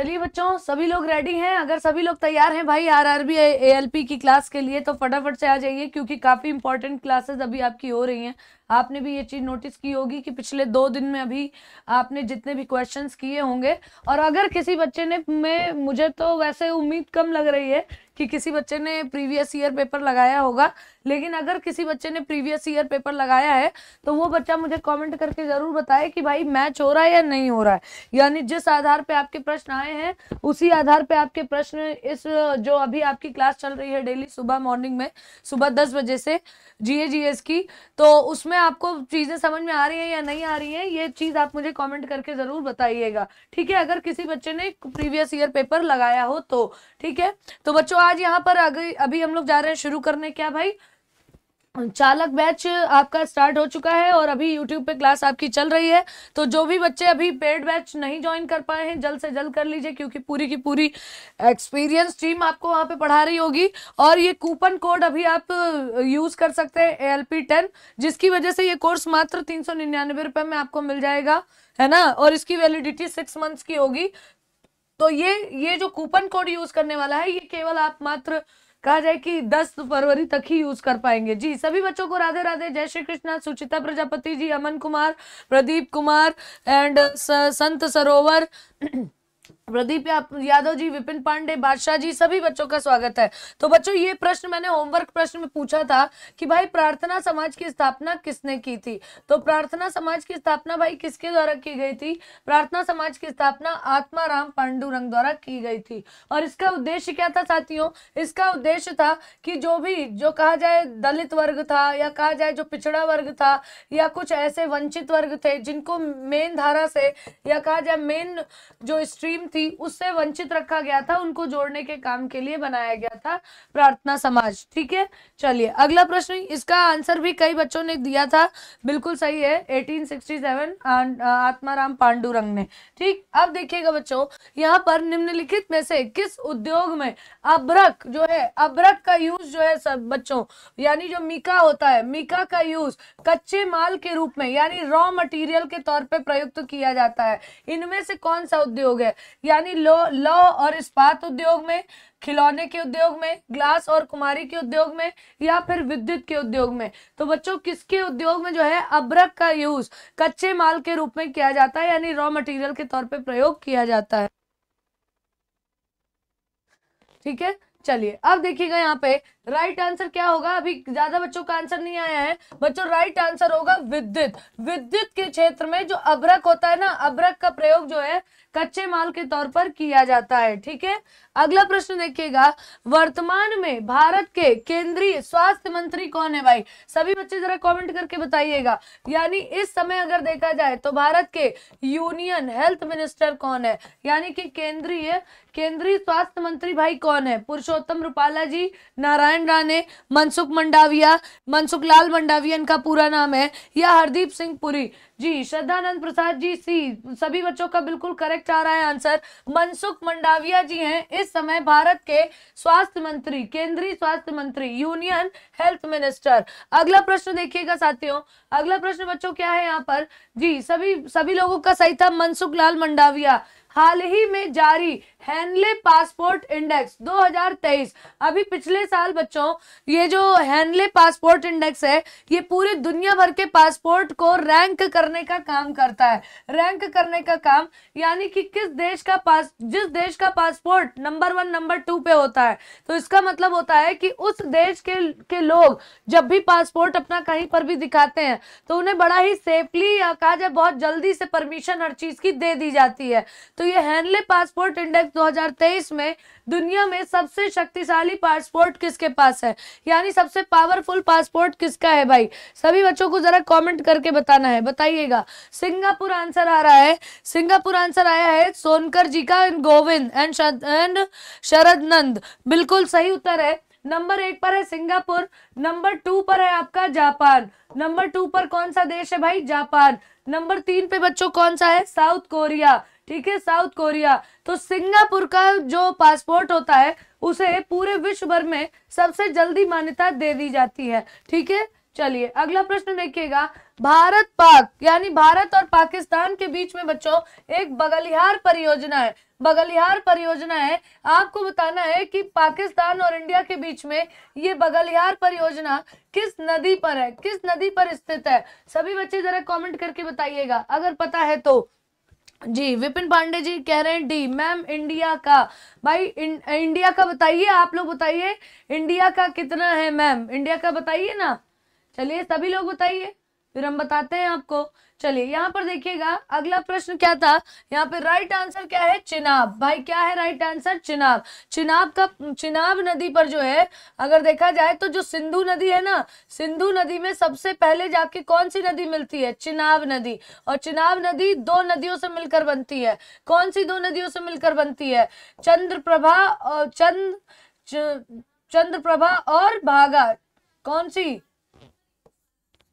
चलिए बच्चों सभी लोग रेडी हैं अगर सभी लोग तैयार हैं भाई आरआरबी एएलपी की क्लास के लिए तो फटाफट से आ जाइए क्योंकि काफ़ी इंपॉर्टेंट क्लासेस अभी आपकी हो रही हैं आपने भी ये चीज़ नोटिस की होगी कि पिछले दो दिन में अभी आपने जितने भी क्वेश्चंस किए होंगे और अगर किसी बच्चे ने मैं मुझे तो वैसे उम्मीद कम लग रही है कि किसी बच्चे ने प्रीवियस ईयर पेपर लगाया होगा लेकिन अगर किसी बच्चे ने प्रीवियस ईयर पेपर लगाया है तो वो बच्चा मुझे कमेंट करके ज़रूर बताए कि भाई मैच हो रहा है या नहीं हो रहा है यानी जिस आधार पर आपके प्रश्न आए हैं उसी आधार पर आपके प्रश्न इस जो अभी आपकी क्लास चल रही है डेली सुबह मॉर्निंग में सुबह दस बजे से जीए जीएस की तो उसमें आपको चीज़ें समझ में आ रही है या नहीं आ रही है ये चीज़ आप मुझे कॉमेंट करके ज़रूर बताइएगा ठीक है अगर किसी बच्चे ने प्रीवियस ईयर पेपर लगाया हो तो ठीक है तो बच्चों आज यहाँ पर आ गई अभी हम लोग जा रहे हैं शुरू करने क्या भाई चालक बैच आपका स्टार्ट हो चुका है और अभी यूट्यूब पे क्लास आपकी चल रही है तो जो भी बच्चे अभी पेड बैच नहीं ज्वाइन कर पाए हैं जल्द से जल्द कर लीजिए क्योंकि पूरी की पूरी एक्सपीरियंस टीम आपको वहाँ पे पढ़ा रही होगी और ये कूपन कोड अभी आप यूज़ कर सकते हैं एल पी टेन जिसकी वजह से ये कोर्स मात्र तीन सौ निन्यानवे रुपये में आपको मिल जाएगा है ना और इसकी वैलिडिटी सिक्स मंथ्स की होगी तो ये ये जो कूपन कोड यूज करने वाला है ये केवल आप मात्र कहा जाए कि 10 फरवरी तक ही यूज कर पाएंगे जी सभी बच्चों को राधे राधे जय श्री कृष्णा सुचिता प्रजापति जी अमन कुमार प्रदीप कुमार एंड संत सरोवर प्रदीप यादव जी विपिन पांडे बादशाह जी सभी बच्चों का स्वागत है तो बच्चों ये प्रश्न मैंने होमवर्क प्रश्न में पूछा था कि भाई प्रार्थना समाज की स्थापना किसने की थी तो प्रार्थना समाज की स्थापना भाई किसके द्वारा की गई थी प्रार्थना समाज की स्थापना आत्माराम पांडुरंग द्वारा की गई थी और इसका उद्देश्य क्या था साथियों इसका उद्देश्य था कि जो भी जो कहा जाए दलित वर्ग था या कहा जाए जो पिछड़ा वर्ग था या कुछ ऐसे वंचित वर्ग थे जिनको मेन धारा से या कहा जाए मेन जो स्ट्रीम थी थी उससे वंचित रखा गया था उनको जोड़ने के काम के लिए बनाया गया था प्रार्थना समाज ठीक है चलिए अगला प्रश्न इसका आंसर भी कई बच्चों ने दिया था बिल्कुल सही है 1867 आत्माराम पांडुरंग ने ठीक अब देखिएगा बच्चों यहाँ पर निम्नलिखित में से किस उद्योग में अब्रक जो है अब्रक का यूज जो है सब बच्चों यानी जो मीका होता है मीका का यूज कच्चे माल के रूप में यानी रॉ मटीरियल के तौर पर प्रयुक्त किया जाता है इनमें से कौन सा उद्योग है यानी लो लौ और इस्पात उद्योग में खिलौने के उद्योग में ग्लास और कुमारी के उद्योग में या फिर विद्युत के उद्योग में तो बच्चों किसके उद्योग में जो है अब्रक का यूज कच्चे माल के रूप में किया जाता है यानी रॉ मटेरियल के तौर पर प्रयोग किया जाता है ठीक है चलिए अब देखिएगा यहाँ पे राइट right आंसर क्या होगा अभी ज्यादा बच्चों का आंसर नहीं आया है बच्चों राइट right आंसर होगा विद्युत विद्युत के क्षेत्र में जो अब्रक होता है ना अब्रक का प्रयोग जो है कच्चे माल के तौर पर किया जाता है ठीक है अगला प्रश्न देखिएगा वर्तमान में भारत के केंद्रीय स्वास्थ्य मंत्री कौन है भाई सभी बच्चे जरा कमेंट करके बताइएगा यानी इस समय अगर देखा जाए तो भारत के यूनियन हेल्थ मिनिस्टर कौन है यानी कि केंद्रीय केंद्रीय स्वास्थ्य मंत्री भाई कौन है पुरुषोत्तम रूपाला जी नारायण नारायण राणे मनसुख मंडाविया मनसुख लाल मंडाविया इनका पूरा नाम है या हरदीप सिंह पुरी जी श्रद्धानंद प्रसाद जी सी सभी बच्चों का बिल्कुल करेक्ट आ रहा है आंसर मनसुख मंडाविया जी हैं इस समय भारत के स्वास्थ्य मंत्री केंद्रीय स्वास्थ्य मंत्री यूनियन हेल्थ मिनिस्टर अगला प्रश्न देखिएगा साथियों अगला प्रश्न बच्चों क्या है यहाँ पर जी सभी सभी लोगों का सही था मनसुख लाल मंडाविया हाल ही में जारी हैनले पासपोर्ट इंडेक्स 2023 अभी पिछले साल बच्चों ये जो हैनले पासपोर्ट इंडेक्स है ये पूरी दुनिया भर के पासपोर्ट को रैंक करने का काम करता है रैंक करने का काम यानी कि किस देश का पास जिस देश का passport number one number two पे होता है तो इसका मतलब होता है कि उस देश के के लोग जब भी पासपोर्ट अपना कहीं पर भी दिखाते हैं तो उन्हें बड़ा ही सेफली या कहा जाए बहुत जल्दी से परमिशन हर चीज की दे दी जाती है तो ये हैनले पासपोर्ट इंडेक्स 2023 में दुनिया में सबसे शक्तिशाली पासपोर्ट किसके पास है यानी सबसे पावरफुल पासपोर्ट किसका है भाई सभी बच्चों को जरा कमेंट करके बताना है बताइएगा सिंगापुर आंसर आ रहा है सिंगापुर आंसर आया है सोनकर जी का and Govind and and Sharad Nand बिल्कुल सही उत्तर है नंबर एक पर है सिंगापुर नंबर टू पर है आपका जापान नंबर टू पर कौन सा देश है भाई जापान नंबर तीन पे बच्चों कौन सा है साउथ कोरिया ठीक है साउथ कोरिया तो सिंगापुर का जो पासपोर्ट होता है उसे पूरे विश्व भर में सबसे जल्दी मान्यता दे दी जाती है ठीक है चलिए अगला प्रश्न देखिएगा भारत पाक यानी भारत और पाकिस्तान के बीच में बच्चों एक बगलिहार परियोजना है बगलिहार परियोजना है आपको बताना है कि पाकिस्तान और इंडिया के बीच में ये बगलिहार परियोजना किस नदी पर है किस नदी पर स्थित है सभी बच्चे जरा कमेंट करके बताइएगा अगर पता है तो जी विपिन पांडे जी कह रहे हैं डी मैम इंडिया का भाई इं, इंडिया का बताइए आप लोग बताइए इंडिया का कितना है मैम इंडिया का बताइए ना चलिए सभी लोग बताइए फिर हम बताते हैं आपको चलिए यहाँ पर देखिएगा अगला प्रश्न क्या था यहाँ पे राइट आंसर क्या है चिनाब भाई क्या है राइट आंसर चिनाब चिनाब का चिनाब नदी पर जो है अगर देखा जाए तो जो सिंधु नदी है ना सिंधु नदी में सबसे पहले जाके कौन सी नदी मिलती है चिनाब नदी और चिनाब नदी दो नदियों से मिलकर बनती है कौन सी दो नदियों से मिलकर बनती है चंद्रप्रभा और चंद्र चंद्रप्रभा और भागा कौन सी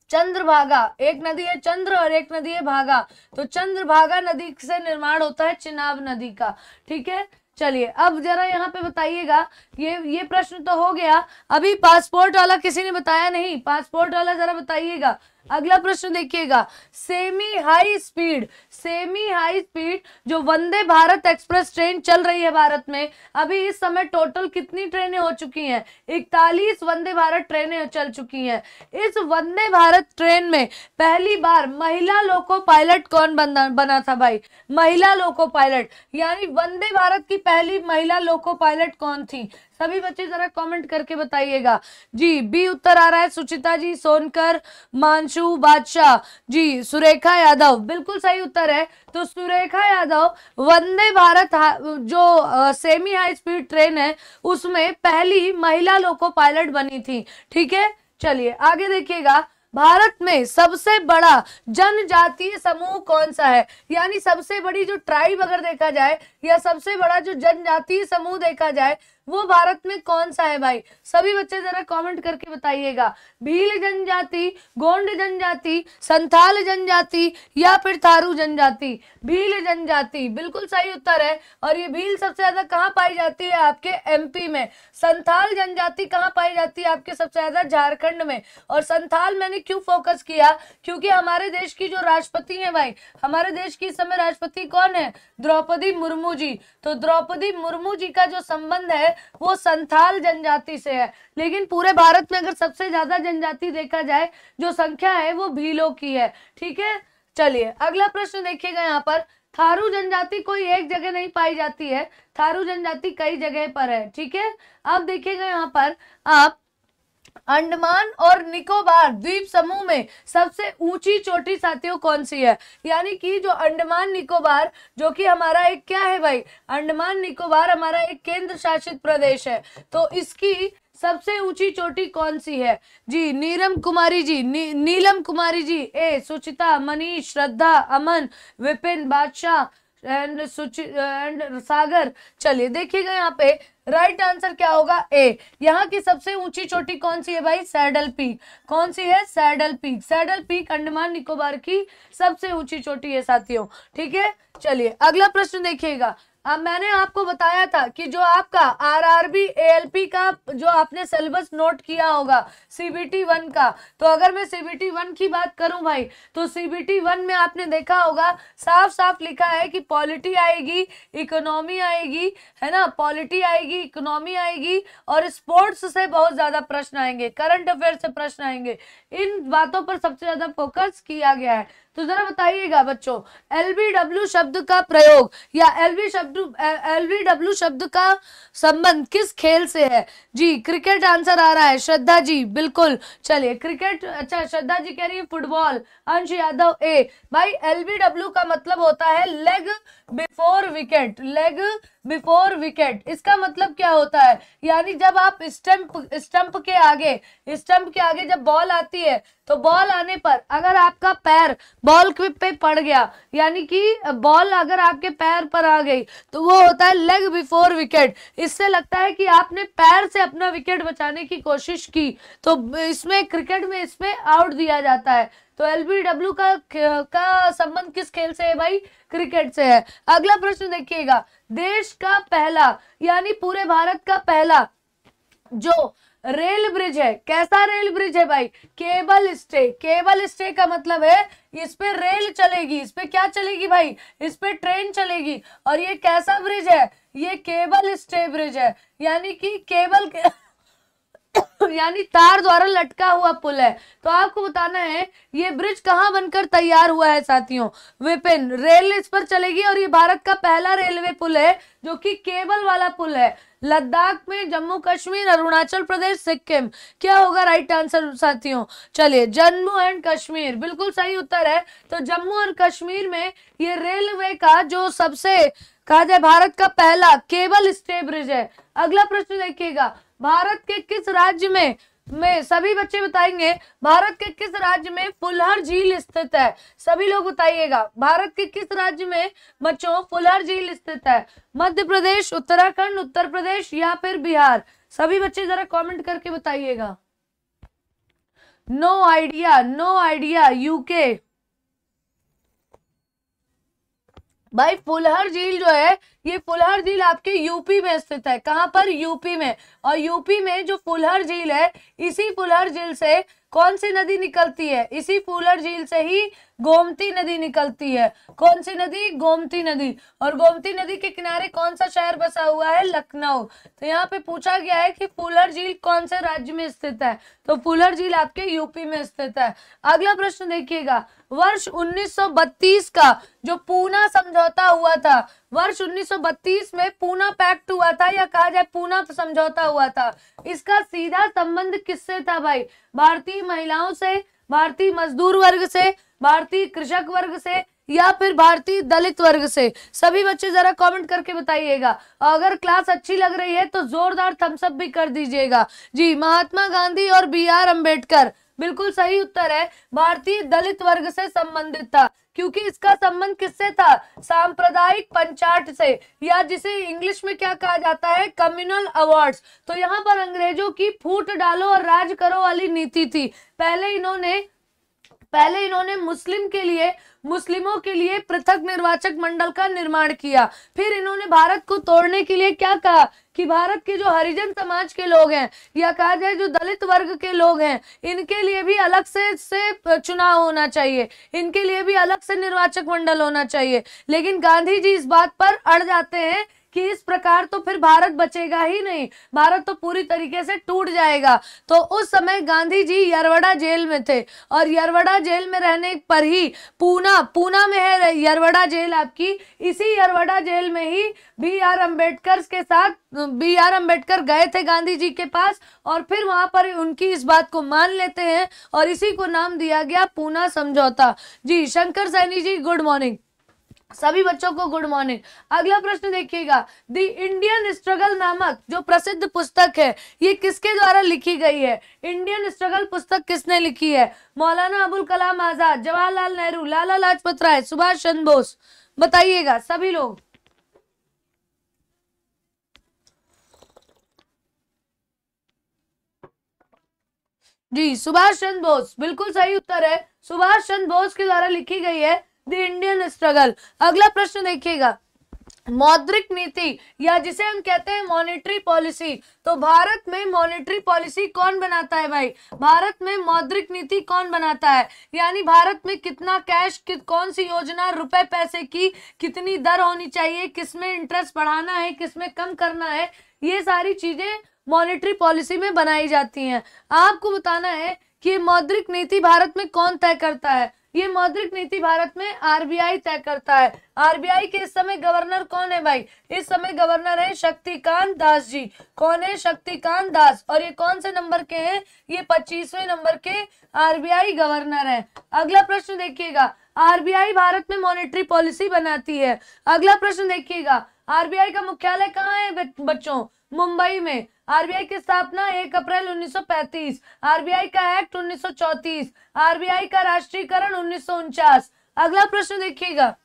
चंद्रभागा एक नदी है चंद्र और एक नदी है भागा तो चंद्रभागा नदी से निर्माण होता है चिनाब नदी का ठीक है चलिए अब जरा यहाँ पे बताइएगा ये ये प्रश्न तो हो गया अभी पासपोर्ट वाला किसी ने बताया नहीं पासपोर्ट वाला जरा बताइएगा अगला प्रश्न देखिएगा semi high speed semi high speed जो वंदे भारत एक्सप्रेस ट्रेन चल रही है भारत में अभी इस समय टोटल कितनी ट्रेनें हो चुकी हैं इकतालीस वंदे भारत ट्रेनें चल चुकी हैं इस वंदे भारत ट्रेन में पहली बार महिला लोको पायलट कौन बना बना था भाई महिला लोको पायलट यानी वंदे भारत की पहली महिला लोको पायलट कौन थी सभी बच्चे जरा कमेंट करके बताइएगा जी बी उत्तर आ रहा है सुचिता जी सोनकर मानशु बादशाह जी सुरेखा यादव बिल्कुल सही उत्तर है तो सुरेखा यादव वंदे भारत जो आ, सेमी हाई स्पीड ट्रेन है उसमें पहली महिला लोको पायलट बनी थी ठीक है चलिए आगे देखिएगा भारत में सबसे बड़ा जनजातीय समूह कौन सा है यानी सबसे बड़ी जो ट्राइब अगर देखा जाए या सबसे बड़ा जो जनजातीय समूह देखा जाए वो भारत में कौन सा है भाई सभी बच्चे जरा कमेंट करके बताइएगा भील जनजाति गोंड जनजाति संथाल जनजाति या फिर थारू जनजाति भील जनजाति बिल्कुल सही उत्तर है और ये भील सबसे ज्यादा कहाँ पाई जाती है आपके एमपी में संथाल जनजाति कहाँ पाई जाती है आपके सबसे ज्यादा झारखंड में और संथाल मैंने क्यों फोकस किया क्योंकि हमारे देश की जो राष्ट्रपति है भाई हमारे देश की इस समय राष्ट्रपति कौन है द्रौपदी मुर्मू जी तो द्रौपदी मुर्मू जी का जो संबंध है वो संथाल जनजाति से है लेकिन पूरे भारत में अगर सबसे ज्यादा जनजाति देखा जाए जो संख्या है वो भीलों की है ठीक है चलिए अगला प्रश्न देखिएगा यहाँ पर थारू जनजाति कोई एक जगह नहीं पाई जाती है थारू जनजाति कई जगह पर है ठीक है अब देखिएगा यहाँ पर आप अंडमान और निकोबार द्वीप समूह में सबसे ऊंची चोटी साथियों कौन सी है यानी कि जो अंडमान निकोबार जो कि हमारा एक क्या है भाई अंडमान निकोबार हमारा एक केंद्र शासित प्रदेश है तो इसकी सबसे ऊंची चोटी कौन सी है जी नीरम कुमारी जी नी, नीलम कुमारी जी ए सुचिता मनीष श्रद्धा अमन विपिन बादशाह एंड एंड सागर चलिए देखिएगा यहाँ पे राइट आंसर क्या होगा ए यहाँ की सबसे ऊंची चोटी कौन सी है भाई सैडल पीक कौन सी है saddle peak saddle peak Andaman Nicobar की सबसे ऊंची चोटी है साथियों ठीक है चलिए अगला प्रश्न देखिएगा अब मैंने आपको बताया था कि जो आपका आरआरबी एएलपी का जो आपने सिलेबस नोट किया होगा सीबीटी वन का तो अगर मैं सीबीटी वन की बात करूं भाई तो सीबीटी वन में आपने देखा होगा साफ साफ लिखा है कि पॉलिटी आएगी इकोनॉमी आएगी है ना पॉलिटी आएगी इकोनॉमी आएगी और स्पोर्ट्स से बहुत ज़्यादा प्रश्न आएंगे करंट अफेयर से प्रश्न आएंगे इन बातों पर सबसे ज़्यादा फोकस किया गया है तो जरा बताइएगा बच्चों एलबीडब्ल्यू शब्द का प्रयोग या एलबी शब्द एलबीडब्ल्यू शब्द का संबंध किस खेल से है जी क्रिकेट आंसर आ रहा है श्रद्धा जी बिल्कुल चलिए क्रिकेट अच्छा श्रद्धा जी कह रही है फुटबॉल अंश यादव ए भाई एलबीडब्ल्यू का मतलब होता है leg before wicket leg before wicket इसका मतलब क्या होता है यानी जब आप स्टम्प स्टम्प के आगे स्टम्प के आगे जब बॉल आती है तो बॉल आने पर अगर आपका पैर बॉल पे पड़ गया यानी कि बॉल अगर आपके पैर पर आ गई तो वो होता है लेग बिफोर विकेट इससे लगता है कि आपने पैर से अपना विकेट बचाने की कोशिश की तो इसमें क्रिकेट में इसमें आउट दिया जाता है तो एलबीडब्ल्यू का का संबंध किस खेल से है भाई क्रिकेट से है अगला प्रश्न देखिएगा देश का पहला यानी पूरे भारत का पहला जो रेल ब्रिज है कैसा रेल ब्रिज है भाई केबल स्टे केबल स्टे का मतलब है इस पे रेल चलेगी इस पे क्या चलेगी भाई इस पे ट्रेन चलेगी और ये कैसा ब्रिज है ये केबल स्टे ब्रिज है यानी कि केबल के... यानी तार द्वारा लटका हुआ पुल है तो आपको बताना है ये ब्रिज कहाँ बनकर तैयार हुआ है साथियों विपिन रेल इस पर चलेगी और ये भारत का पहला रेलवे पुल है जो कि केबल वाला पुल है लद्दाख में जम्मू कश्मीर अरुणाचल प्रदेश सिक्किम क्या होगा राइट आंसर साथियों चलिए जम्मू एंड कश्मीर बिल्कुल सही उत्तर है तो जम्मू और कश्मीर में ये रेलवे का जो सबसे कहा जाए भारत का पहला केबल स्टे ब्रिज है अगला प्रश्न देखिएगा भारत के किस राज्य में मैं सभी बच्चे बताएंगे भारत के किस राज्य में फुलहर झील स्थित है सभी लोग बताइएगा भारत के किस राज्य में बच्चों फुलहर झील स्थित है मध्य प्रदेश उत्तराखंड उत्तर प्रदेश या फिर बिहार सभी बच्चे जरा कमेंट करके बताइएगा no idea no idea UK भाई फुलहर झील जो है ये फुलहर झील आपके यूपी में स्थित है कहाँ पर यूपी में और यूपी में जो फुलहर झील है इसी फुलहर झील से कौन सी नदी निकलती है इसी फुलहर झील से ही गोमती नदी निकलती है कौन सी नदी गोमती नदी और गोमती नदी के किनारे कौन सा शहर बसा हुआ है लखनऊ तो यहाँ पे पूछा गया है कि फुलहर झील कौन से राज्य में स्थित है तो फुलहर झील आपके यूपी में स्थित है अगला प्रश्न देखिएगा वर्ष 1932 का जो पूना समझौता हुआ था वर्ष 1932 में पूना पैक्ट हुआ था या कहा जाए पूना समझौता हुआ था इसका सीधा संबंध किससे था भाई भारतीय महिलाओं से भारतीय मजदूर वर्ग से भारतीय कृषक वर्ग से या फिर भारतीय दलित वर्ग से सभी बच्चे जरा कमेंट करके बताइएगा अगर क्लास अच्छी लग रही है तो जोरदार थम्सअप भी कर दीजिएगा जी महात्मा गांधी और बी आर अम्बेडकर बिल्कुल सही उत्तर है भारतीय दलित वर्ग से संबंधित था क्योंकि इसका संबंध किससे था सांप्रदायिक पंचाट से या जिसे इंग्लिश में क्या कहा जाता है कम्युनल अवार्ड्स तो यहाँ पर अंग्रेजों की फूट डालो और राज करो वाली नीति थी पहले इन्होंने पहले इन्होंने मुस्लिम के लिए मुस्लिमों के लिए पृथक निर्वाचक मंडल का निर्माण किया फिर इन्होंने भारत को तोड़ने के लिए क्या कहा कि भारत के जो हरिजन समाज के लोग हैं या कहा जाए जो दलित वर्ग के लोग हैं इनके लिए भी अलग से से चुनाव होना चाहिए इनके लिए भी अलग से निर्वाचक मंडल होना चाहिए लेकिन गांधी जी इस बात पर अड़ जाते हैं कि इस प्रकार तो फिर भारत बचेगा ही नहीं भारत तो पूरी तरीके से टूट जाएगा तो उस समय गांधी जी यरवड़ा जेल में थे और यरवड़ा जेल में रहने पर ही पूना पूना में है यरवड़ा जेल आपकी इसी यरवड़ा जेल में ही बी आर अम्बेडकर के साथ बी आर अम्बेडकर गए थे गांधी जी के पास और फिर वहां पर उनकी इस बात को मान लेते हैं और इसी को नाम दिया गया पूना समझौता जी शंकर सैनी जी गुड मॉर्निंग सभी बच्चों को गुड मॉर्निंग अगला प्रश्न देखिएगा द इंडियन स्ट्रगल नामक जो प्रसिद्ध पुस्तक है ये किसके द्वारा लिखी गई है इंडियन स्ट्रगल पुस्तक किसने लिखी है मौलाना अबुल कलाम आजाद जवाहरलाल नेहरू लाला लाजपत राय सुभाष चंद्र बोस बताइएगा सभी लोग जी सुभाष चंद्र बोस बिल्कुल सही उत्तर है सुभाष चंद्र बोस के द्वारा लिखी गई है द इंडियन स्ट्रगल अगला प्रश्न देखिएगा मौद्रिक नीति या जिसे हम कहते हैं मॉनेटरी पॉलिसी तो भारत में मॉनेटरी पॉलिसी कौन बनाता है भाई भारत में मौद्रिक नीति कौन बनाता है यानी भारत में कितना कैश कि, कौन सी योजना रुपए पैसे की कितनी दर होनी चाहिए किसमें इंटरेस्ट बढ़ाना है किसमें कम करना है ये सारी चीजें मॉनेटरी पॉलिसी में बनाई जाती हैं आपको बताना है कि मौद्रिक नीति भारत में कौन तय करता है ये मौद्रिक नीति भारत में आरबीआई तय करता है आरबीआई के इस समय गवर्नर कौन है भाई इस समय गवर्नर है शक्तिकांत दास जी कौन है शक्तिकांत दास और ये कौन से नंबर के हैं ये पच्चीसवें नंबर के आरबीआई गवर्नर है अगला प्रश्न देखिएगा आरबीआई भारत में मॉनेटरी पॉलिसी बनाती है अगला प्रश्न देखिएगा आरबीआई का मुख्यालय कहाँ है बच्चों मुंबई में आरबीआई की स्थापना 1 अप्रैल 1935 आरबीआई का एक्ट 1934 आरबीआई का राष्ट्रीयकरण उन्नीस अगला प्रश्न देखिएगा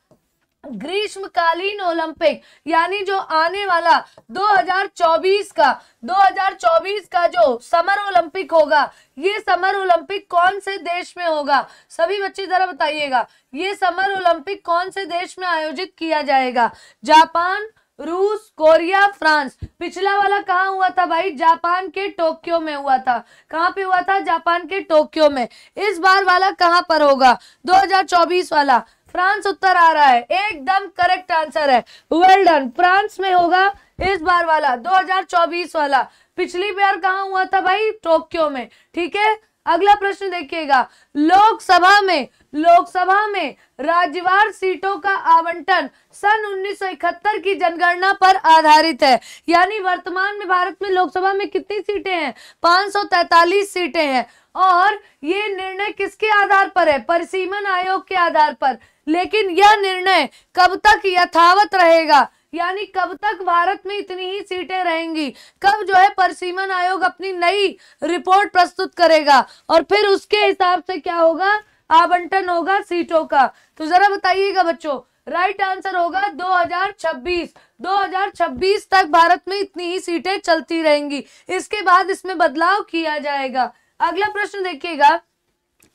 ग्रीष्मकालीन ओलंपिक यानी जो आने वाला 2024 का 2024 का जो समर ओलंपिक होगा ये समर ओलंपिक कौन से देश में होगा सभी बच्चे जरा बताइएगा ये समर ओलंपिक कौन से देश में आयोजित किया जाएगा जापान रूस कोरिया फ्रांस पिछला वाला कहाँ हुआ था भाई जापान के टोक्यो में हुआ था कहाँ पे हुआ था जापान के टोक्यो में इस बार वाला कहाँ पर होगा 2024 वाला फ्रांस उत्तर आ रहा है एकदम करेक्ट आंसर है वेल डन फ्रांस में होगा इस बार वाला 2024 वाला पिछली बार कहाँ हुआ था भाई टोक्यो में ठीक है अगला प्रश्न देखिएगा लोकसभा में लोकसभा में राज्यवार सीटों का आवंटन सन 1971 की जनगणना पर आधारित है यानी वर्तमान में भारत में लोकसभा में कितनी सीटें हैं 543 सीटें हैं और ये निर्णय किसके आधार पर है परिसीमन आयोग के आधार पर लेकिन यह निर्णय कब तक यथावत रहेगा यानी कब तक भारत में इतनी ही सीटें रहेंगी कब जो है परसीमन आयोग अपनी नई रिपोर्ट प्रस्तुत करेगा और फिर उसके हिसाब से क्या होगा आवंटन होगा सीटों का तो जरा बताइएगा बच्चों राइट आंसर होगा 2026 2026 तक भारत में इतनी ही सीटें चलती रहेंगी इसके बाद इसमें बदलाव किया जाएगा अगला प्रश्न देखिएगा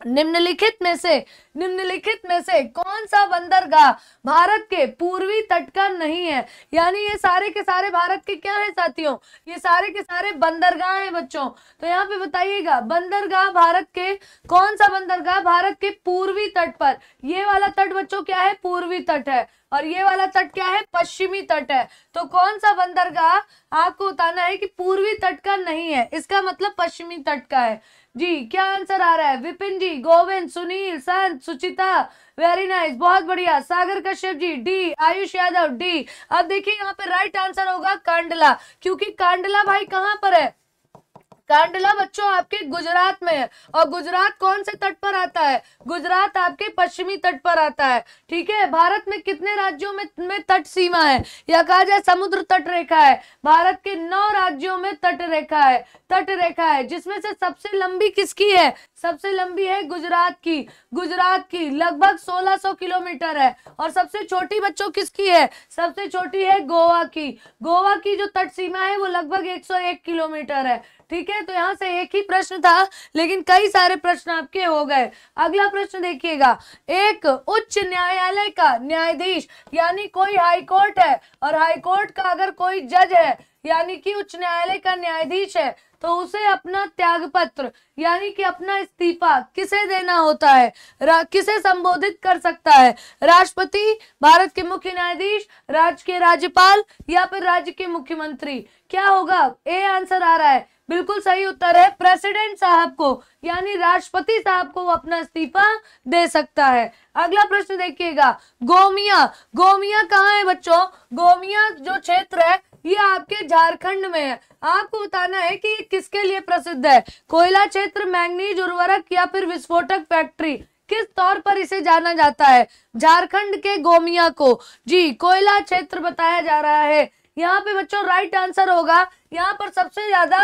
निम्नलिखित में से निम्नलिखित में से कौन सा बंदरगाह भारत के पूर्वी तट का नहीं है यानी ये सारे के सारे भारत के क्या है साथियों ये सारे के सारे बंदरगाह हैं बच्चों तो यहाँ पे बताइएगा बंदरगाह भारत के कौन सा बंदरगाह भारत के पूर्वी तट पर ये वाला तट बच्चों क्या है पूर्वी तट है और ये वाला तट क्या है पश्चिमी तट है तो कौन सा बंदरगाह आपको बताना है कि पूर्वी तट का नहीं है इसका मतलब पश्चिमी तट का है जी क्या आंसर आ रहा है विपिन जी गोविंद सुनील संत सुचिता वेरी नाइस nice, बहुत बढ़िया सागर कश्यप जी डी आयुष यादव डी अब देखिए यहाँ पे राइट आंसर होगा कांडला क्योंकि कांडला भाई कहाँ पर है कांडला बच्चों आपके गुजरात में है और गुजरात कौन से तट पर आता है गुजरात आपके पश्चिमी तट पर आता है ठीक है भारत में कितने राज्यों में, में तट सीमा है या कहा जाए समुद्र तट रेखा है भारत के नौ राज्यों में तट रेखा है तट रेखा है जिसमें से सबसे लंबी किसकी है सबसे लंबी है गुजरात की गुजरात की लगभग 1600 किलोमीटर है और सबसे छोटी बच्चों किसकी है सबसे छोटी है गोवा की गोवा की जो तट सीमा है वो लगभग 101 किलोमीटर है ठीक है तो यहाँ से एक ही प्रश्न था लेकिन कई सारे प्रश्न आपके हो गए अगला प्रश्न देखिएगा एक उच्च न्यायालय का न्यायाधीश यानी कोई हाई कोर्ट है और हाई कोर्ट का अगर कोई जज है यानी कि उच्च न्यायालय का न्यायाधीश है तो उसे अपना त्याग पत्र यानी कि अपना इस्तीफा किसे देना होता है किसे संबोधित कर सकता है राष्ट्रपति भारत के मुख्य न्यायाधीश राज्य के राज्यपाल या फिर राज्य के मुख्यमंत्री क्या होगा ए आंसर आ रहा है बिल्कुल सही उत्तर है प्रेसिडेंट साहब को यानी राष्ट्रपति साहब को वो अपना इस्तीफा दे सकता है अगला प्रश्न देखिएगा गोमिया गोमिया कहाँ है बच्चों गोमिया जो क्षेत्र है ये आपके झारखंड में है आपको बताना है कि ये किसके लिए प्रसिद्ध है कोयला क्षेत्र मैंगनीज उर्वरक या फिर विस्फोटक फैक्ट्री किस तौर पर इसे जाना जाता है झारखंड के गोमिया को जी कोयला क्षेत्र बताया जा रहा है यहाँ पे बच्चों राइट आंसर होगा यहाँ पर सबसे ज्यादा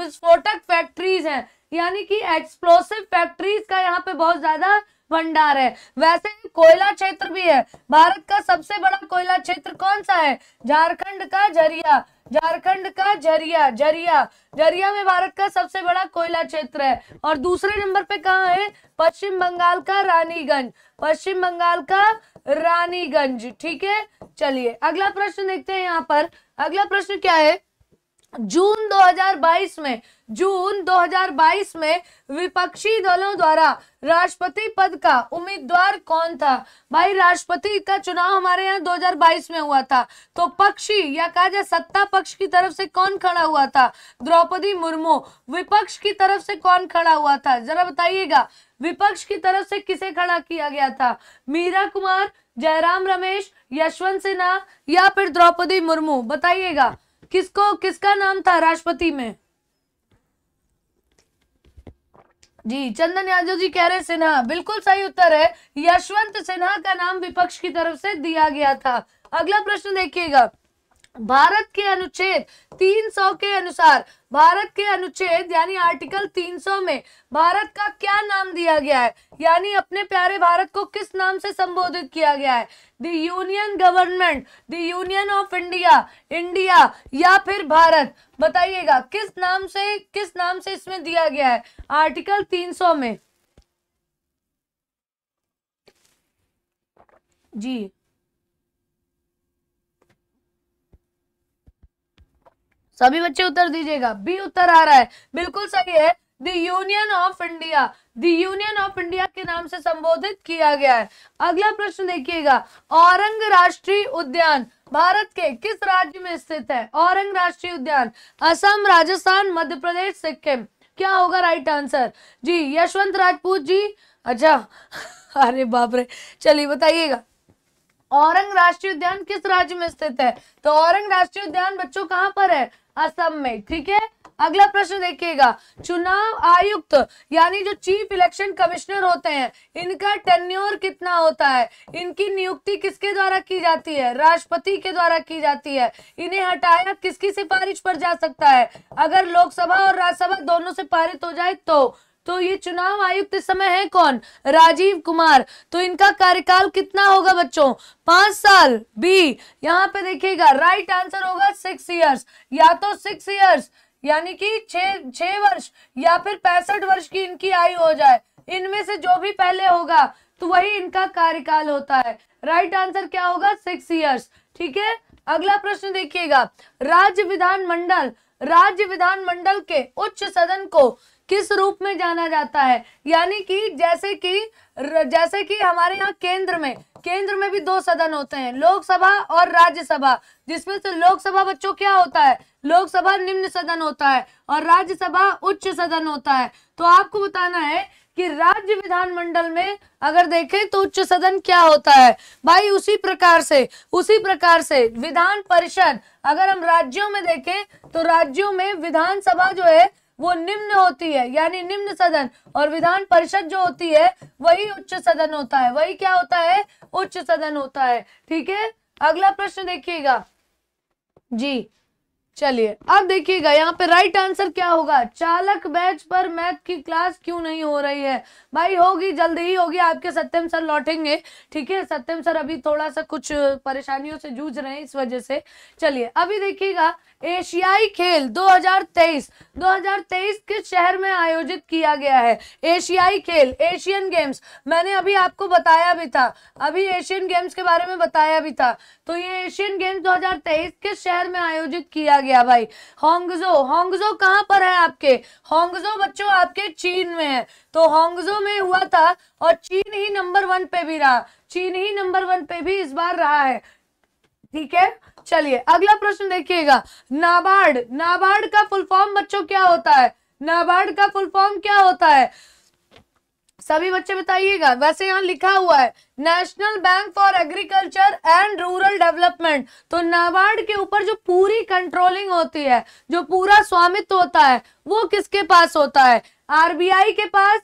विस्फोटक फैक्ट्रीज है यानी कि एक्सप्लोसिव फैक्ट्रीज का यहाँ पे बहुत ज्यादा भंडार है वैसे ही कोयला क्षेत्र भी है भारत का सबसे बड़ा कोयला क्षेत्र कौन सा है झारखंड का जरिया झारखंड का जरिया जरिया जरिया में भारत का सबसे बड़ा कोयला क्षेत्र है और दूसरे नंबर पे कहा है पश्चिम बंगाल का रानीगंज पश्चिम बंगाल का रानीगंज ठीक है चलिए अगला प्रश्न देखते हैं यहाँ पर अगला प्रश्न क्या है जून 2022 में जून 2022 में विपक्षी दलों द्वारा राष्ट्रपति पद का उम्मीदवार कौन था भाई राष्ट्रपति का चुनाव हमारे यहाँ 2022 में हुआ था तो पक्षी या कहा जाए सत्ता पक्ष की तरफ से कौन खड़ा हुआ था द्रौपदी मुर्मू विपक्ष की तरफ से कौन खड़ा हुआ था जरा बताइएगा विपक्ष की तरफ से किसे खड़ा किया गया था मीरा कुमार जयराम रमेश यशवंत सिन्हा या फिर द्रौपदी मुर्मू बताइएगा किसको किसका नाम था राष्ट्रपति में जी चंदन यादव जी कह रहे सिन्हा बिल्कुल सही उत्तर है यशवंत सिन्हा का नाम विपक्ष की तरफ से दिया गया था अगला प्रश्न देखिएगा भारत के अनुच्छेद 300 के अनुसार भारत के अनुच्छेद यानी आर्टिकल 300 में भारत का क्या नाम दिया गया है यानी अपने प्यारे भारत को किस नाम से संबोधित किया गया है the union government the union of India India या फिर भारत बताइएगा किस नाम से किस नाम से इसमें दिया गया है आर्टिकल 300 में जी सभी बच्चे उत्तर दीजिएगा बी उत्तर आ रहा है बिल्कुल सही है the union of India the union of India के नाम से संबोधित किया गया है अगला प्रश्न देखिएगा औरंग राष्ट्रीय उद्यान भारत के किस राज्य में स्थित है औरंग राष्ट्रीय उद्यान असम राजस्थान मध्य प्रदेश सिक्किम क्या होगा राइट आंसर जी यशवंत राजपूत जी अच्छा अरे बाप रे चलिए बताइएगा औरंग राष्ट्रीय उद्यान किस राज्य में स्थित है तो औरंग राष्ट्रीय उद्यान बच्चों कहाँ पर है असम में ठीक है अगला प्रश्न देखिएगा चुनाव आयुक्त यानी जो चीफ इलेक्शन कमिश्नर होते हैं इनका टेन्योर कितना होता है इनकी नियुक्ति किसके द्वारा की जाती है राष्ट्रपति के द्वारा की जाती है इन्हें हटाया किसकी सिफारिश पर जा सकता है अगर लोकसभा और राज्यसभा दोनों से पारित हो जाए तो तो ये चुनाव आयुक्त इस समय है कौन राजीव कुमार तो इनका कार्यकाल कितना होगा बच्चों पांच साल बी यहाँ पे देखिएगा राइट आंसर होगा सिक्स इयर्स या तो सिक्स इयर्स यानी कि छ वर्ष या फिर पैंसठ वर्ष की इनकी आयु हो जाए इनमें से जो भी पहले होगा तो वही इनका कार्यकाल होता है राइट आंसर क्या होगा सिक्स ईयर्स ठीक है अगला प्रश्न देखिएगा राज्य विधानमंडल राज्य विधानमंडल के उच्च सदन को किस रूप में जाना जाता है यानी कि जैसे कि जैसे कि हमारे यहाँ केंद्र में केंद्र में भी दो सदन होते हैं लोकसभा और राज्यसभा जिसमें से लोकसभा बच्चों क्या होता है लोकसभा निम्न सदन होता है और राज्यसभा उच्च सदन होता है तो आपको बताना है कि राज्य विधानमंडल में अगर देखें तो उच्च सदन क्या होता है भाई उसी प्रकार से उसी प्रकार से विधान परिषद अगर हम राज्यों में देखें तो राज्यों में विधानसभा जो है वो निम्न होती है यानी निम्न सदन और विधान परिषद जो होती है वही उच्च सदन होता है वही क्या होता है उच्च सदन होता है ठीक है अगला प्रश्न देखिएगा जी चलिए अब देखिएगा यहाँ पे राइट आंसर क्या होगा चालक बैच पर मैथ की क्लास क्यों नहीं हो रही है भाई होगी जल्दी ही होगी आपके सत्यम सर लौटेंगे ठीक है सत्यम सर अभी थोड़ा सा कुछ परेशानियों से जूझ रहे हैं इस वजह से चलिए अभी देखिएगा एशियाई खेल 2023 2023 किस शहर में आयोजित किया गया है एशियाई खेल एशियन गेम्स मैंने अभी आपको बताया भी था अभी एशियन गेम्स के बारे में बताया भी था तो ये एशियन गेम्स 2023 किस शहर में आयोजित किया गया भाई होंगजो होंगजो कहाँ पर है आपके होंगजो बच्चों आपके चीन में है तो होंगजो में हुआ था और चीन ही नंबर वन पे भी रहा चीन ही नंबर वन पे भी इस बार रहा है ठीक है चलिए अगला प्रश्न देखिएगा नाबार्ड नाबार्ड का फुल फॉर्म बच्चों क्या होता है नाबार्ड का फुल फॉर्म क्या होता है सभी बच्चे बताइएगा वैसे यहाँ लिखा हुआ है national bank for agriculture and rural development तो नाबार्ड के ऊपर जो पूरी कंट्रोलिंग होती है जो पूरा स्वामित्व होता है वो किसके पास होता है आरबीआई के पास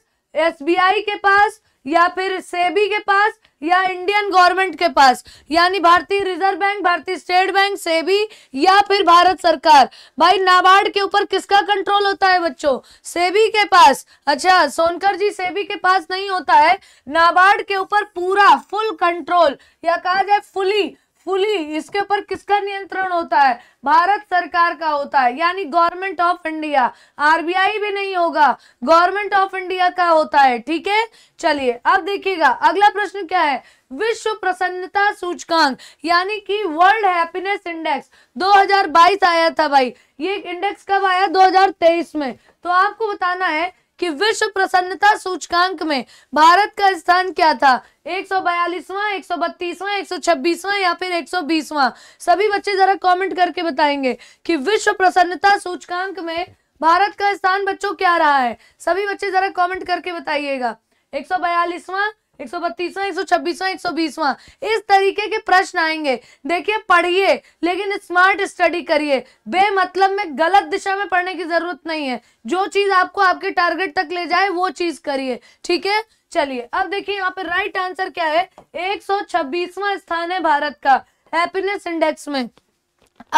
एसबीआई के पास या फिर सेबी के पास या इंडियन गवर्नमेंट के पास यानी भारतीय रिजर्व बैंक भारतीय स्टेट बैंक सेबी या फिर भारत सरकार भाई नाबार्ड के ऊपर किसका कंट्रोल होता है बच्चों सेबी के पास अच्छा सोनकर जी सेबी के पास नहीं होता है नाबार्ड के ऊपर पूरा फुल कंट्रोल या कहा जाए फुली फुली इसके ऊपर किसका नियंत्रण होता है भारत सरकार का होता है यानी गवर्नमेंट ऑफ इंडिया आरबीआई भी नहीं होगा गवर्नमेंट ऑफ इंडिया का होता है ठीक है चलिए अब देखिएगा अगला प्रश्न क्या है विश्व प्रसन्नता सूचकांक यानी कि वर्ल्ड हैप्पीनेस इंडेक्स 2022 आया था भाई ये इंडेक्स कब आया 2023 में तो आपको बताना है कि विश्व प्रसन्नता सूचकांक में भारत का स्थान क्या था एक सौ बयालीसवां एक सौ बत्तीसवां एक सौ छब्बीसवां या फिर एक सौ बीसवां सभी बच्चे जरा कमेंट करके बताएंगे कि विश्व प्रसन्नता सूचकांक में भारत का स्थान बच्चों क्या रहा है सभी बच्चे जरा कमेंट करके बताइएगा एक सौ बयालीसवां एक सौ बत्तीसवा एक सौ छब्बीसवा एक सौ बीसवा इस तरीके के प्रश्न आएंगे देखिए पढ़िए लेकिन स्मार्ट स्टडी करिए बेमतलब में गलत दिशा में पढ़ने की जरूरत नहीं है जो चीज आपको आपके टारगेट तक ले जाए वो चीज करिए ठीक है चलिए अब देखिए यहाँ पे राइट आंसर क्या है एक सौ छब्बीसवा स्थान है भारत का हैप्पीनेस इंडेक्स में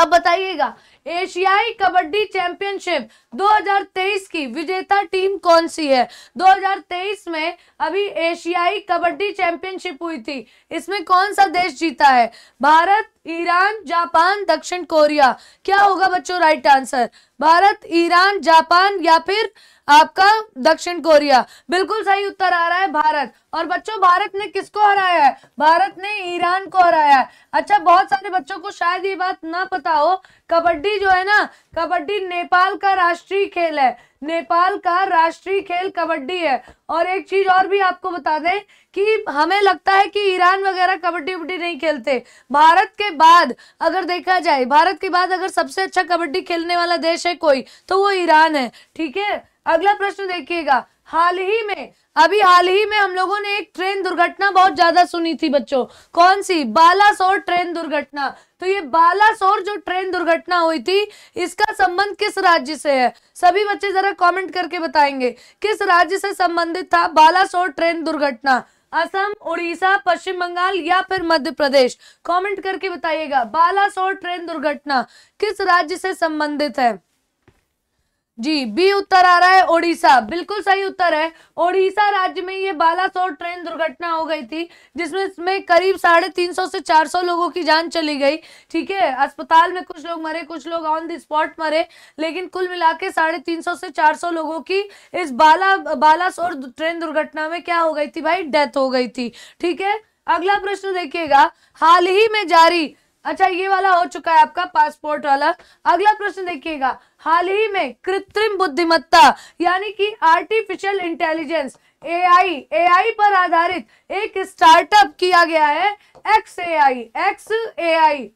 अब बताइएगा एशियाई कबड्डी चैंपियनशिप 2023 की विजेता टीम कौन सी है 2023 में अभी एशियाई कबड्डी चैंपियनशिप हुई थी इसमें कौन सा देश जीता है भारत ईरान जापान दक्षिण कोरिया क्या होगा बच्चों right answer Bharat Iran Japan या फिर आपका दक्षिण कोरिया बिल्कुल सही उत्तर आ रहा है भारत और बच्चों भारत ने किसको हराया है भारत ने ईरान को हराया है अच्छा बहुत सारे बच्चों को शायद ये बात ना पता हो कबड्डी जो है ना कबड्डी नेपाल का राष्ट्रीय खेल है नेपाल का राष्ट्रीय खेल कबड्डी है और एक चीज और भी आपको बता दें कि हमें लगता है कि ईरान वगैरह कबड्डी वबड्डी नहीं खेलते भारत के बाद अगर देखा जाए भारत के बाद अगर सबसे अच्छा कबड्डी खेलने वाला देश है कोई तो वो ईरान है ठीक है अगला प्रश्न देखिएगा हाल ही में अभी हाल ही में हम लोगों ने एक ट्रेन दुर्घटना बहुत ज्यादा सुनी थी बच्चों कौन सी बालासोर ट्रेन दुर्घटना तो ये बालासोर जो ट्रेन दुर्घटना हुई थी इसका संबंध किस राज्य से है सभी बच्चे जरा कमेंट करके बताएंगे किस राज्य से संबंधित था बालासोर ट्रेन दुर्घटना असम उड़ीसा पश्चिम बंगाल या फिर मध्य प्रदेश कॉमेंट करके बताइएगा बालासोर ट्रेन दुर्घटना किस राज्य से संबंधित है जी बी उत्तर आ रहा है ओडिशा बिल्कुल सही उत्तर है ओडिशा राज्य में ये बालासोर ट्रेन दुर्घटना हो गई थी जिसमें इसमें करीब साढ़े तीन सौ से चार सौ लोगों की जान चली गई ठीक है अस्पताल में कुछ लोग मरे कुछ लोग ऑन द स्पॉट मरे लेकिन कुल मिला के साढ़े तीन सौ से चार सौ लोगों की इस बाला बालासोर ट्रेन दुर्घटना में क्या हो गई थी भाई डेथ हो गई थी ठीक है अगला प्रश्न देखिएगा हाल ही में जारी अच्छा ये वाला हो चुका है आपका पासपोर्ट वाला अगला प्रश्न देखिएगा हाल ही में कृत्रिम बुद्धिमत्ता यानी कि आर्टिफिशियल इंटेलिजेंस एआई एआई पर आधारित एक स्टार्टअप किया गया है एक्स एआई एक्स एआई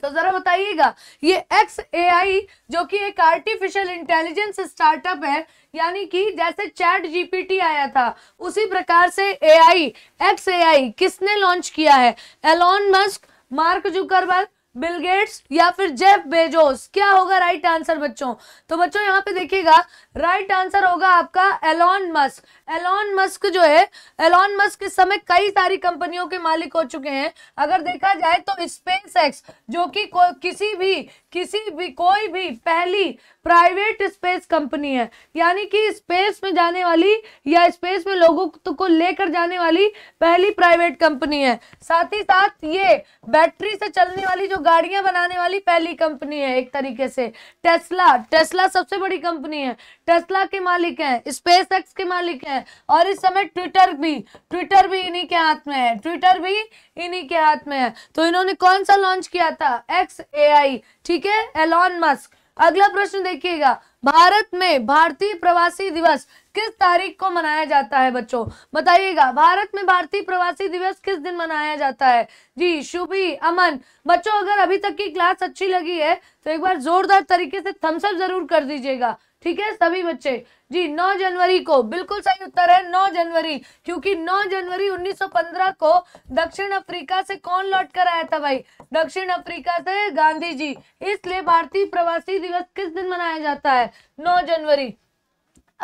तो जरा बताइएगा ये एक्स एआई जो कि एक आर्टिफिशियल इंटेलिजेंस स्टार्टअप है यानी कि जैसे चैट जीपीटी आया था उसी प्रकार से एआई एक्स एआई किसने लॉन्च किया है Elon Musk Mark Zuckerberg Bill Gates या फिर जेफ बेजोस क्या होगा राइट आंसर बच्चों तो बच्चों यहाँ पे देखिएगा राइट आंसर होगा आपका एलॉन मस्क एलॉन मस्क जो है एलॉन मस्क इस समय कई सारी कंपनियों के मालिक हो चुके हैं अगर देखा जाए तो स्पेस एक्स जो कि किसी भी किसी भी कोई भी पहली प्राइवेट स्पेस कंपनी है यानी कि स्पेस में जाने वाली या स्पेस में लोगों को लेकर जाने वाली पहली प्राइवेट कंपनी है साथ ही साथ ये बैटरी से चलने वाली जो गाड़ियां बनाने वाली पहली कंपनी है एक तरीके से टेस्ला टेस्ला सबसे बड़ी कंपनी है टेस्ला के मालिक हैं स्पेस एक्स के मालिक हैं और इस समय ट्विटर भी ट्विटर भी इन्हीं के हाथ में है ट्विटर भी इन्हीं के हाथ में है तो इन्होंने कौन सा लॉन्च किया था एक्स ए ठीक है एलॉन मस्क अगला प्रश्न देखिएगा भारत में भारतीय प्रवासी दिवस किस तारीख को मनाया जाता है बच्चों बताइएगा भारत में भारतीय प्रवासी दिवस किस दिन मनाया जाता है जी शुभी अमन बच्चों अगर अभी तक की क्लास अच्छी लगी है तो एक बार जोरदार तरीके से थम्सअप जरूर कर दीजिएगा ठीक है सभी बच्चे जी 9 जनवरी को बिल्कुल सही उत्तर है 9 जनवरी क्योंकि 9 जनवरी 1915 को दक्षिण अफ्रीका से कौन लौट कर आया था भाई दक्षिण अफ्रीका से गांधी जी इसलिए भारतीय प्रवासी दिवस किस दिन मनाया जाता है 9 जनवरी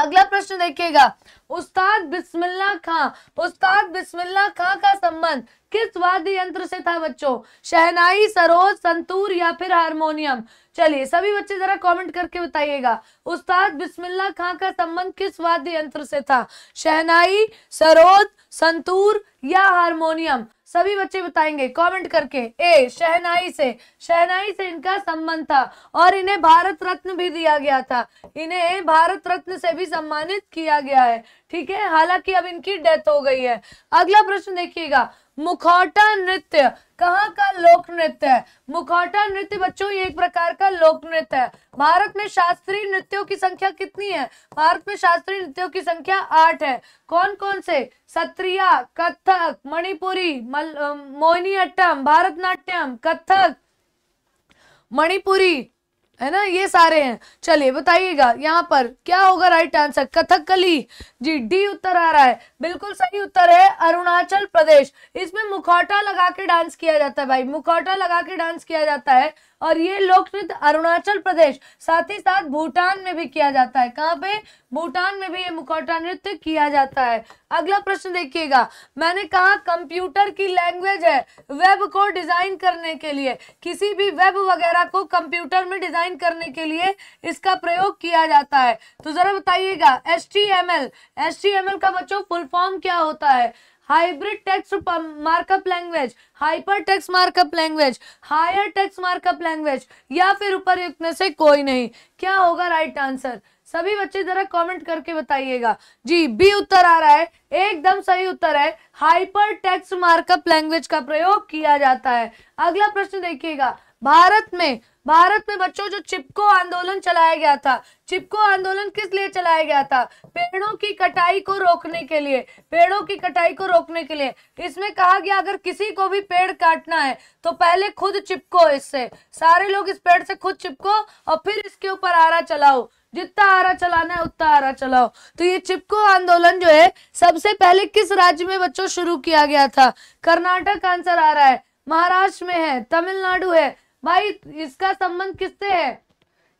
अगला प्रश्न देखिएगा उस्ताद बिस्मिल्ला खां उस्ताद बिस्मिल्ला खां का संबंध किस वाद्य यंत्र से था बच्चों शहनाई सरोज संतूर या फिर हारमोनियम चलिए सभी बच्चे जरा कमेंट करके बताइएगा उस्ताद बिस्मिल्ला खां का संबंध किस वाद्य यंत्र से था शहनाई सरोद संतूर या हारमोनियम सभी बच्चे बताएंगे कमेंट करके ए शहनाई से शहनाई से इनका संबंध था और इन्हें भारत रत्न भी दिया गया था इन्हें भारत रत्न से भी सम्मानित किया गया है ठीक है हालांकि अब इनकी डेथ हो गई है अगला प्रश्न देखिएगा मुखौटा नृत्य कहाँ का लोक नृत्य है मुखौटा नृत्य बच्चों ये एक प्रकार का लोक नृत्य है भारत में शास्त्रीय नृत्यों की संख्या कितनी है भारत में शास्त्रीय नृत्यों की संख्या आठ है कौन कौन से सत्रिया कथक मणिपुरी मोहिनी अट्टम भारतनाट्यम कथक मणिपुरी है ना ये सारे हैं चलिए बताइएगा यहाँ पर क्या होगा right answer Kathakali ji D उत्तर आ रहा है बिल्कुल सही उत्तर है अरुणाचल प्रदेश इसमें मुखौटा लगा के डांस किया जाता है भाई मुखौटा लगा के डांस किया जाता है और ये लोक नृत्य अरुणाचल प्रदेश साथ ही साथ भूटान में भी किया जाता है कहाँ पे भूटान में भी ये मुखौटा नृत्य किया जाता है अगला प्रश्न देखिएगा मैंने कहा कंप्यूटर की लैंग्वेज है वेब को डिजाइन करने के लिए किसी भी वेब वगैरह को कंप्यूटर में डिजाइन करने के लिए इसका प्रयोग किया जाता है तो जरा बताइएगा S T M L S T M L का बच्चों फुल फॉर्म क्या होता है hybrid text markup language hyper text markup language higher text markup language या फिर उपरयुक्त में से कोई नहीं क्या होगा राइट आंसर सभी बच्चे जरा कमेंट करके बताइएगा जी बी उत्तर आ रहा है एकदम सही उत्तर है हाइपर टेक्स मार्कअप लैंग्वेज का प्रयोग किया जाता है अगला प्रश्न देखिएगा भारत में भारत में बच्चों जो चिपको आंदोलन चलाया गया था चिपको आंदोलन किस लिए चलाया गया था पेड़ों की कटाई को रोकने के लिए पेड़ों की कटाई को रोकने के लिए इसमें कहा गया अगर किसी को भी पेड़ काटना है तो पहले खुद चिपको इससे सारे लोग इस पेड़ से खुद चिपको और फिर इसके ऊपर आरा चलाओ जितना आरा चलाना है उतना आरा चलाओ तो ये चिपको आंदोलन जो है सबसे पहले किस राज्य में बच्चों शुरू किया गया था कर्नाटक आंसर आ रहा है महाराष्ट्र में है तमिलनाडु है भाई इसका संबंध किससे है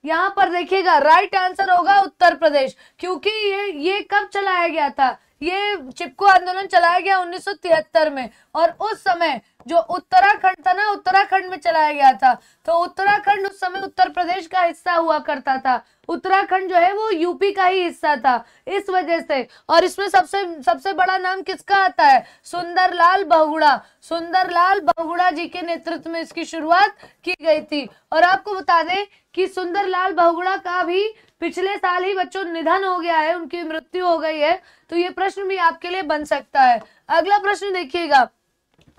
यहाँ पर देखिएगा राइट आंसर होगा उत्तर प्रदेश क्योंकि ये ये कब चलाया गया था ये चिपको आंदोलन चलाया गया 1973 में और उस समय जो उत्तराखंड था ना उत्तराखंड में चलाया गया था तो उत्तराखंड उस समय उत्तर प्रदेश का हिस्सा हुआ करता था उत्तराखंड जो है वो यूपी का ही हिस्सा था इस वजह से और इसमें सबसे सबसे बड़ा नाम किसका आता है सुंदरलाल बहुड़ा सुंदरलाल बहुड़ा जी के नेतृत्व में इसकी शुरुआत की गई थी और आपको बता दें कि सुंदरलाल बहुगुड़ा का भी पिछले साल ही बच्चों निधन हो गया है उनकी मृत्यु हो गई है तो ये प्रश्न भी आपके लिए बन सकता है अगला प्रश्न देखिएगा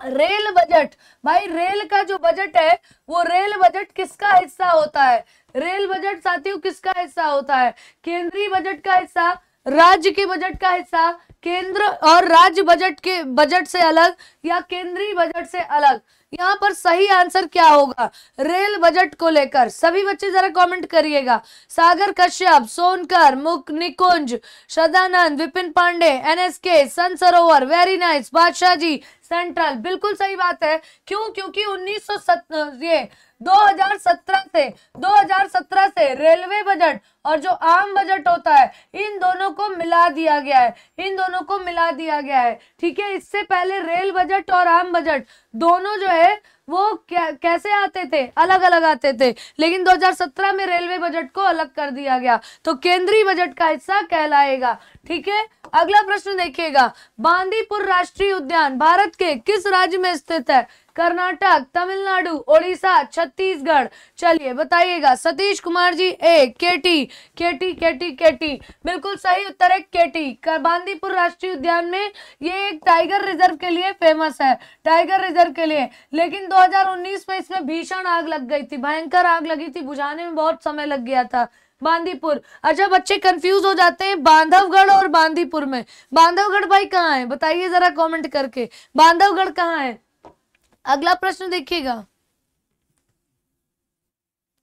रेल बजट भाई रेल का जो बजट है वो रेल बजट किसका हिस्सा होता है रेल बजट साथियों किसका हिस्सा होता है केंद्रीय बजट का हिस्सा राज्य के बजट का हिस्सा केंद्र और राज्य बजट के बजट से अलग या केंद्रीय बजट से अलग यहाँ पर सही आंसर क्या होगा रेल बजट को लेकर सभी बच्चे जरा कमेंट करिएगा सागर कश्यप सोनकर मुक निकुंज सदानंद विपिन पांडे एनएसके सन सरोवर वेरी नाइस बादशाह जी सेंट्रल बिल्कुल सही बात है क्यों क्योंकि उन्नीस ये 2017 से 2017 से रेलवे बजट और जो आम बजट होता है इन दोनों को मिला दिया गया है इन दोनों को मिला दिया गया है ठीक है इससे पहले रेल बजट और आम बजट दोनों जो है वो क्या कैसे आते थे अलग अलग आते थे लेकिन 2017 में रेलवे बजट को अलग कर दिया गया तो केंद्रीय बजट का हिस्सा कहलाएगा ठीक है अगला प्रश्न देखिएगा बांदीपुर राष्ट्रीय उद्यान भारत के किस राज्य में स्थित है कर्नाटक तमिलनाडु ओडिशा छत्तीसगढ़ चलिए बताइएगा सतीश कुमार जी ए केटी केटी केटी केटी बिल्कुल सही उत्तर है केटी बांदीपुर राष्ट्रीय उद्यान में ये एक टाइगर रिजर्व के लिए फेमस है टाइगर रिजर्व के लिए लेकिन 2019 में इसमें भीषण आग लग गई थी भयंकर आग लगी थी बुझाने में बहुत समय लग गया था बांदीपुर अच्छा बच्चे कंफ्यूज हो जाते हैं बांधवगढ़ और बांदीपुर में बांधवगढ़ भाई कहाँ है बताइए जरा कमेंट करके बांधवगढ़ कहाँ है अगला प्रश्न देखिएगा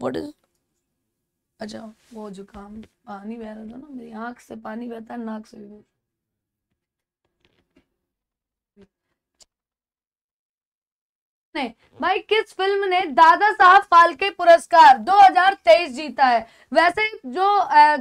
वॉट इज अच्छा वो जुकाम पानी बह रहा था ना मेरी आंख से पानी बहता है नाक से भी ने भाई किस फिल्म ने दादा साहब फाल्के पुरस्कार 2023 जीता है वैसे जो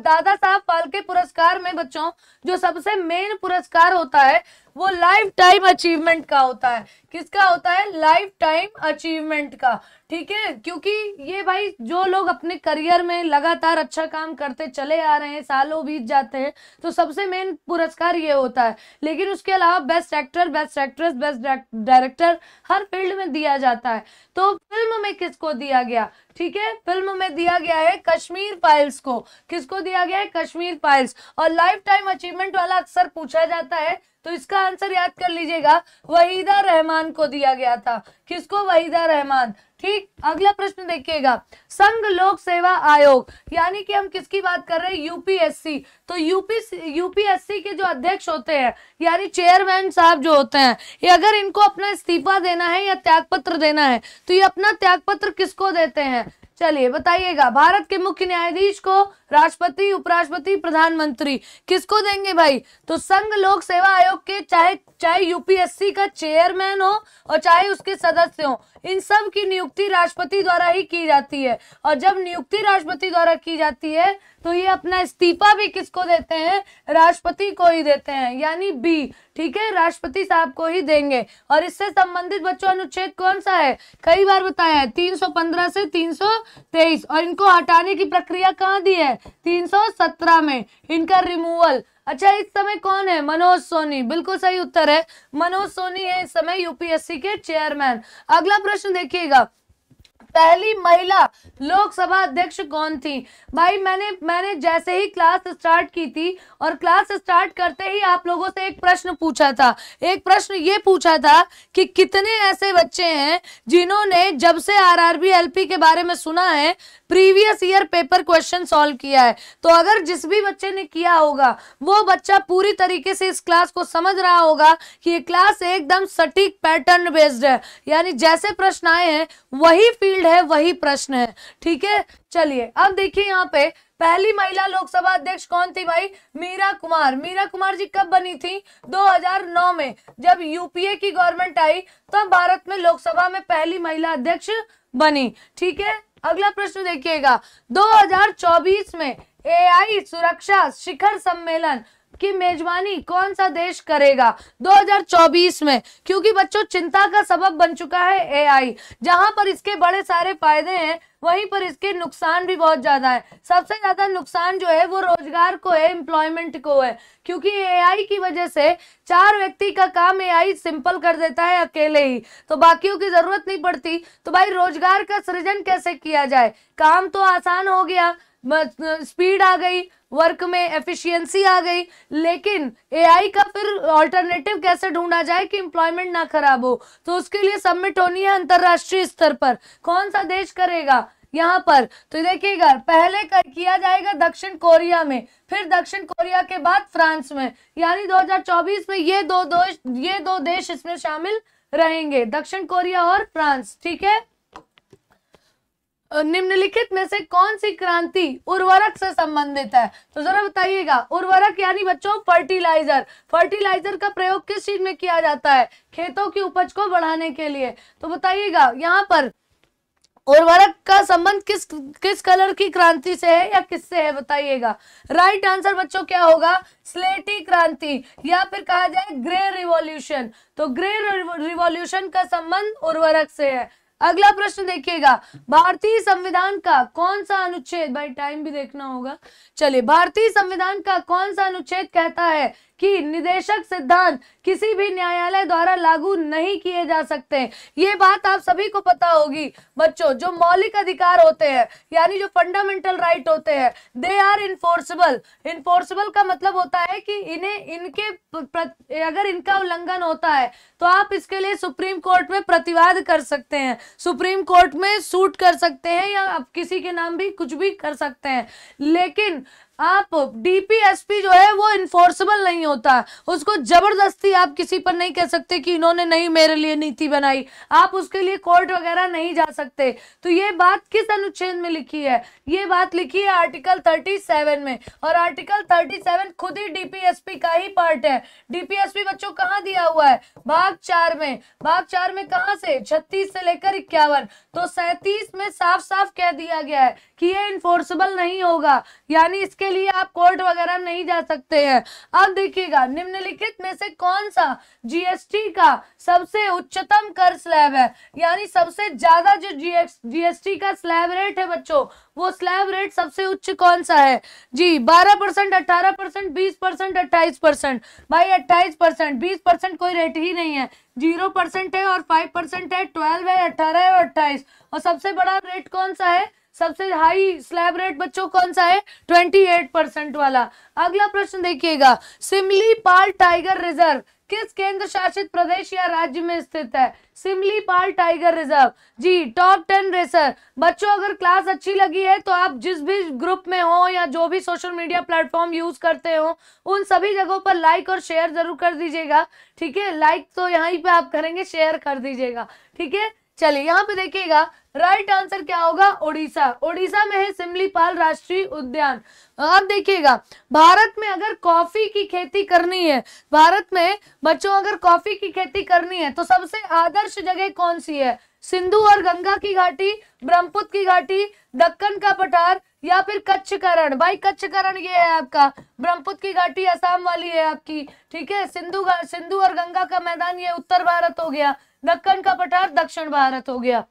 दादा साहब फाल्के पुरस्कार में बच्चों जो सबसे मेन पुरस्कार होता है वो लाइफ टाइम अचीवमेंट का होता है किसका होता है लाइफ टाइम अचीवमेंट का ठीक है क्योंकि ये भाई जो लोग अपने करियर में लगातार अच्छा काम करते चले आ रहे हैं सालों बीत जाते हैं तो सबसे मेन पुरस्कार ये होता है लेकिन उसके अलावा best actor best actress best director हर फील्ड में दिया जाता है तो फिल्म में किसको दिया गया ठीक है फिल्म में दिया गया है कश्मीर फाइल्स को किसको दिया गया है कश्मीर फाइल्स और लाइफ टाइम अचीवमेंट वाला अक्सर पूछा जाता है तो इसका आंसर याद कर लीजिएगा वहीदा रहमान को दिया गया था किसको वहीदा रहमान ठीक अगला प्रश्न देखिएगा संघ लोक सेवा आयोग यानी कि हम किसकी बात कर रहे हैं यूपीएससी तो यूपी यूपीएससी के जो अध्यक्ष होते हैं यानी चेयरमैन साहब जो होते हैं ये अगर इनको अपना इस्तीफा देना है या त्यागपत्र देना है तो ये अपना त्यागपत्र किसको देते हैं चलिए बताइएगा भारत के मुख्य न्यायाधीश को राष्ट्रपति उपराष्ट्रपति प्रधानमंत्री किसको देंगे भाई तो संघ लोक सेवा आयोग के चाहे चाहे यूपीएससी का चेयरमैन हो और चाहे उसके सदस्य हो इन सब की नियुक्ति राष्ट्रपति द्वारा ही की जाती है और जब नियुक्ति राष्ट्रपति द्वारा की जाती है तो ये अपना इस्तीफा भी किसको देते हैं राष्ट्रपति को ही देते हैं यानी बी ठीक है राष्ट्रपति साहब को ही देंगे और इससे संबंधित बच्चों अनुच्छेद कौन सा है कई बार बताया है 315 से 323 और इनको हटाने की प्रक्रिया कहाँ दी है 317 में इनका रिमूवल अच्छा इस समय कौन है मनोज सोनी बिल्कुल सही उत्तर है मनोज सोनी है इस समय यूपीएससी के चेयरमैन अगला प्रश्न देखिएगा पहली महिला लोकसभा अध्यक्ष कौन थी भाई मैंने मैंने जैसे ही क्लास स्टार्ट की थी और क्लास स्टार्ट करते ही आप लोगों से एक प्रश्न पूछा था एक प्रश्न ये पूछा था कि कितने ऐसे बच्चे हैं जिन्होंने जब से आरआरबी एलपी के बारे में सुना है previous year paper question solve किया है तो अगर जिस भी बच्चे ने किया होगा वो बच्चा पूरी तरीके से इस क्लास को समझ रहा होगा कि ये क्लास एकदम सटीक पैटर्न बेस्ड है यानी जैसे प्रश्न आए हैं वही फील्ड है वही प्रश्न है ठीक है चलिए अब देखिए यहाँ पे पहली महिला लोकसभा अध्यक्ष कौन थी भाई मीरा कुमार मीरा कुमार जी कब बनी थी 2009 में जब यूपीए की गवर्नमेंट आई तब तो भारत में लोकसभा में पहली महिला अध्यक्ष बनी ठीक है अगला प्रश्न देखिएगा 2024 में एआई सुरक्षा शिखर सम्मेलन की मेजबानी कौन सा देश करेगा 2024 में क्योंकि बच्चों चिंता का सबब बन चुका है एआई जहां पर इसके बड़े सारे फायदे हैं वहीं पर इसके नुकसान भी बहुत ज्यादा है सबसे ज्यादा नुकसान जो है वो रोजगार को है एम्प्लॉयमेंट को है क्योंकि एआई की वजह से चार व्यक्ति का काम एआई सिंपल कर देता है अकेले ही तो बाकियों की जरूरत नहीं पड़ती तो भाई रोजगार का सृजन कैसे किया जाए काम तो आसान हो गया स्पीड आ गई वर्क में एफिशिएंसी आ गई लेकिन एआई का फिर अल्टरनेटिव कैसे ढूंढा जाए कि एम्प्लॉयमेंट ना खराब हो तो उसके लिए सबमिट होनी है अंतर्राष्ट्रीय स्तर पर कौन सा देश करेगा यहाँ पर तो देखिएगा पहले कर किया जाएगा दक्षिण कोरिया में फिर दक्षिण कोरिया के बाद फ्रांस में यानी 2024 में ये दो दो ये दो देश इसमें शामिल रहेंगे दक्षिण कोरिया और फ्रांस ठीक है निम्नलिखित में से कौन सी क्रांति उर्वरक से संबंधित है तो जरा बताइएगा उर्वरक यानी बच्चों फर्टिलाइजर फर्टिलाइजर का प्रयोग किस चीज में किया जाता है खेतों की उपज को बढ़ाने के लिए तो बताइएगा यहाँ पर उर्वरक का संबंध किस किस कलर की क्रांति से है या किससे है बताइएगा राइट आंसर बच्चों क्या होगा स्लेटी क्रांति या फिर कहा जाए ग्रे रिवॉल्यूशन तो ग्रे रिवॉल्यूशन का संबंध उर्वरक से है अगला प्रश्न देखिएगा भारतीय संविधान का कौन सा अनुच्छेद भाई टाइम भी देखना होगा चलिए भारतीय संविधान का कौन सा अनुच्छेद कहता है कि निदेशक सिद्धांत किसी भी न्यायालय द्वारा लागू नहीं किए जा सकते ये बात आप सभी को पता होगी बच्चों जो मौलिक अधिकार होते हैं यानी जो फंडामेंटल राइट right होते हैं दे आर इन्फोर्सेबल इन्फोर्सेबल का मतलब होता है कि इन्हें इनके अगर इनका उल्लंघन होता है तो आप इसके लिए सुप्रीम कोर्ट में प्रतिवाद कर सकते हैं सुप्रीम कोर्ट में सूट कर सकते हैं या किसी के नाम भी कुछ भी कर सकते हैं लेकिन आप डीपीएसपी जो है वो इन्फोर्सेबल नहीं होता उसको जबरदस्ती आप किसी पर नहीं कह सकते कि इन्होंने नहीं मेरे लिए नीति बनाई आप उसके लिए कोर्ट वगैरह नहीं जा सकते तो ये बात किस अनुच्छेद में लिखी है ये बात लिखी है आर्टिकल 37 में और आर्टिकल 37 खुद ही डीपीएसपी का ही पार्ट है डीपीएसपी बच्चों कहाँ दिया हुआ है भाग चार में भाग चार में कहा से छत्तीस से लेकर इक्यावन तो सैतीस में साफ साफ कह दिया गया है कि ये इन्फोर्सेबल नहीं होगा यानी इसके के लिए आप कोर्ट वगैरह नहीं जा सकते हैं अब देखिएगा निम्नलिखित में से कौन सा जीएसटी का सबसे उच्चतम कर स्लैब है यानी सबसे ज्यादा जो जीएसटी का स्लैब रेट है बच्चों वो स्लैब रेट सबसे उच्च कौन सा है जी बारह परसेंट अट्ठारह परसेंट बीस परसेंट अट्ठाईस परसेंट भाई अट्ठाईस परसेंट बीस परसेंट कोई रेट ही नहीं है जीरो परसेंट है और फाइव परसेंट है ट्वेल्व है अट्ठारह है और अट्ठाईस और सबसे बड़ा रेट कौन सा है सबसे हाई स्लैब रेट बच्चों कौन सा है ट्वेंटी एट परसेंट वाला अगला प्रश्न देखिएगा सिमली पाल टाइगर रिजर्व किस केंद्र शासित प्रदेश या राज्य में स्थित है Simlipal tiger reserve ji top ten racer बच्चों अगर क्लास अच्छी लगी है तो आप जिस भी ग्रुप में हो या जो भी सोशल मीडिया प्लेटफॉर्म यूज करते हो उन सभी जगहों पर लाइक और शेयर जरूर कर दीजिएगा ठीक है लाइक तो यहाँ पे आप करेंगे शेयर कर दीजिएगा ठीक है चलिए यहाँ पे देखिएगा राइट आंसर क्या होगा ओडिशा ओडिशा में है सिमलीपाल राष्ट्रीय उद्यान आप देखिएगा भारत में अगर कॉफी की खेती करनी है भारत में बच्चों अगर कॉफी की खेती करनी है तो सबसे आदर्श जगह कौन सी है सिंधु और गंगा की घाटी ब्रह्मपुत्र की घाटी दक्कन का पठार या फिर कच्छ करण भाई कच्छ करण ये है आपका ब्रह्मपुत्र की घाटी असम वाली है आपकी ठीक है सिंधु सिंधु और गंगा का मैदान ये उत्तर भारत हो गया दक्कन का पठार दक्षिण भारत हो गया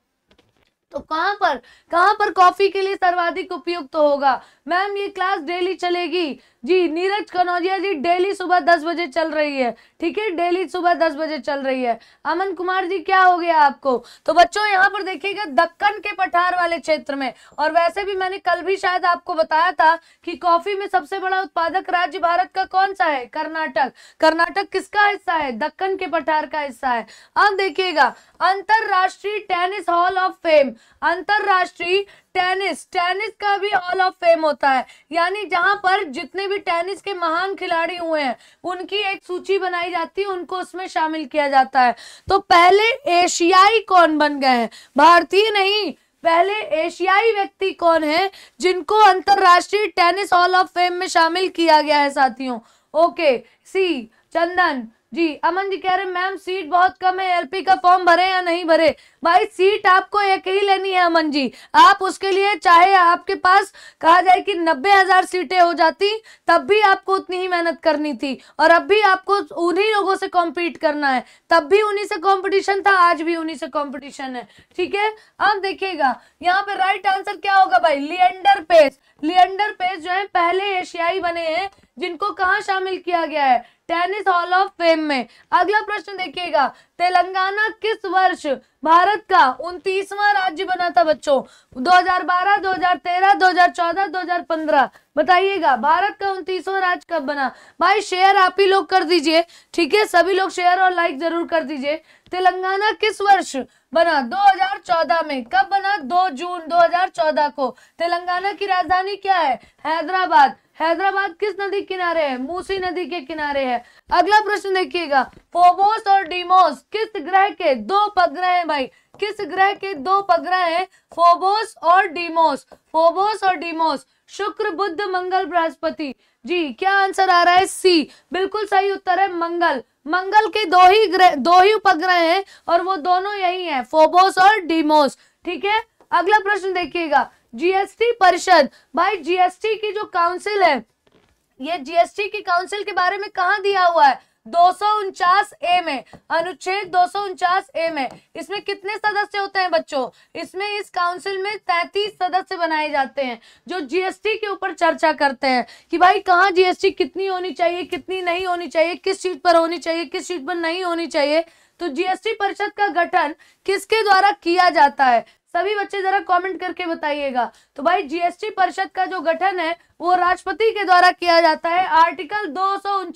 तो कहां पर कहां पर कॉफी के लिए सर्वाधिक उपयुक्त तो होगा मैम ये क्लास डेली चलेगी जी नीरज कनौजिया जी डेली सुबह दस बजे चल रही है ठीक है डेली सुबह दस बजे चल रही है अमन कुमार जी क्या हो गया आपको तो बच्चों यहाँ पर देखिएगा दक्कन के पठार वाले क्षेत्र में और वैसे भी मैंने कल भी शायद आपको बताया था कि कॉफी में सबसे बड़ा उत्पादक राज्य भारत का कौन सा है कर्नाटक कर्नाटक किसका हिस्सा है दक्कन के पठार का हिस्सा है अब देखिएगा अंतरराष्ट्रीय टेनिस हॉल ऑफ फेम अंतरराष्ट्रीय टेनिस टेनिस का भी हॉल ऑफ फेम होता है यानी जहां पर जितने भी टेनिस के महान खिलाड़ी हुए हैं उनकी एक सूची बनाई जाती है उनको उसमें शामिल किया जाता है तो पहले एशियाई कौन बन गए हैं भारतीय नहीं पहले एशियाई व्यक्ति कौन है जिनको अंतरराष्ट्रीय टेनिस हॉल ऑफ फेम में शामिल किया गया है साथियों ओके सी चंदन जी अमन जी कह रहे मैम सीट बहुत कम है एलपी का फॉर्म भरे या नहीं भरे भाई सीट आपको एक ही लेनी है अमन जी आप उसके लिए चाहे आपके पास कहा जाए कि नब्बे हजार सीटें हो जाती तब भी आपको उतनी ही मेहनत करनी थी और अब भी आपको उन्हीं लोगों से कॉम्पीट करना है तब भी उन्हीं से कॉम्पिटिशन था आज भी उन्हीं से कॉम्पिटिशन है ठीक है आप देखिएगा यहाँ पे राइट आंसर क्या होगा भाई लियंडर पेस लियंडर पेस जो है पहले एशियाई बने हैं जिनको कहाँ शामिल किया गया है टेनिस हॉल ऑफ फेम में अगला प्रश्न देखिएगा तेलंगाना किस वर्ष भारत का उनतीसवा राज्य बना था बच्चों 2012, 2013, 2014, 2015 बताइएगा भारत का उनतीसवा राज्य कब बना भाई शेयर आप ही लोग कर दीजिए ठीक है सभी लोग शेयर और लाइक जरूर कर दीजिए तेलंगाना किस वर्ष बना 2014 में कब बना 2 जून 2014 को तेलंगाना की राजधानी क्या है हैदराबाद हैदराबाद किस नदी किनारे है मूसी नदी के किनारे है अगला प्रश्न देखिएगा फोबोस और डीमोस किस ग्रह के दो पग्रह हैं भाई किस ग्रह के दो पग्रह हैं फोबोस और डीमोस फोबोस और डीमोस शुक्र बुद्ध मंगल बृहस्पति जी क्या आंसर आ रहा है सी बिल्कुल सही उत्तर है मंगल मंगल के दो ही ग्रह दो ही उपग्रह हैं और वो दोनों यही हैं फोबोस और डीमोस ठीक है अगला प्रश्न देखिएगा जीएसटी परिषद भाई जीएसटी की जो काउंसिल है ये जीएसटी की काउंसिल के बारे में कहा दिया हुआ है दो ए में अनुच्छेद दो ए में इसमें कितने सदस्य होते हैं बच्चों इसमें इस काउंसिल में 33 सदस्य बनाए जाते हैं जो जीएसटी के ऊपर चर्चा करते हैं कि भाई कहाँ जीएसटी कितनी होनी चाहिए कितनी नहीं होनी चाहिए किस चीज पर होनी चाहिए किस सीट पर नहीं होनी चाहिए तो जीएसटी परिषद का गठन किसके द्वारा किया जाता है सभी बच्चे जरा कमेंट करके बताइएगा तो भाई जीएसटी परिषद का जो गठन है वो राष्ट्रपति के द्वारा किया जाता है आर्टिकल दो